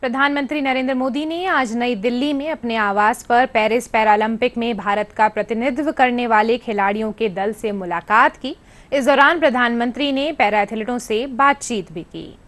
प्रधानमंत्री नरेंद्र मोदी ने आज नई दिल्ली में अपने आवास पर पेरिस पैरालंपिक में भारत का प्रतिनिधित्व करने वाले खिलाड़ियों के दल से मुलाकात की इस दौरान प्रधानमंत्री ने पैरा एथलीटों से बातचीत भी की